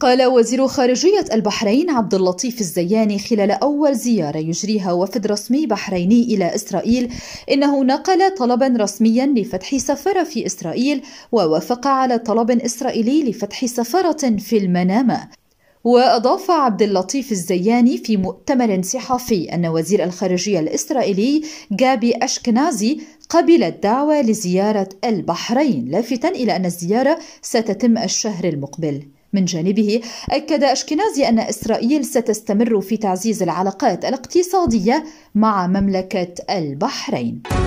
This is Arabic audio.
قال وزير خارجية البحرين عبد اللطيف الزياني خلال أول زيارة يجريها وفد رسمي بحريني إلى إسرائيل إنه نقل طلبا رسميا لفتح سفارة في إسرائيل ووافق على طلب إسرائيلي لفتح سفارة في المنامة وأضاف عبد اللطيف الزياني في مؤتمر صحفي أن وزير الخارجية الإسرائيلي جابي أشكنازي قبل الدعوة لزيارة البحرين لافتا إلى أن الزيارة ستتم الشهر المقبل من جانبه أكد أشكنازي أن إسرائيل ستستمر في تعزيز العلاقات الاقتصادية مع مملكة البحرين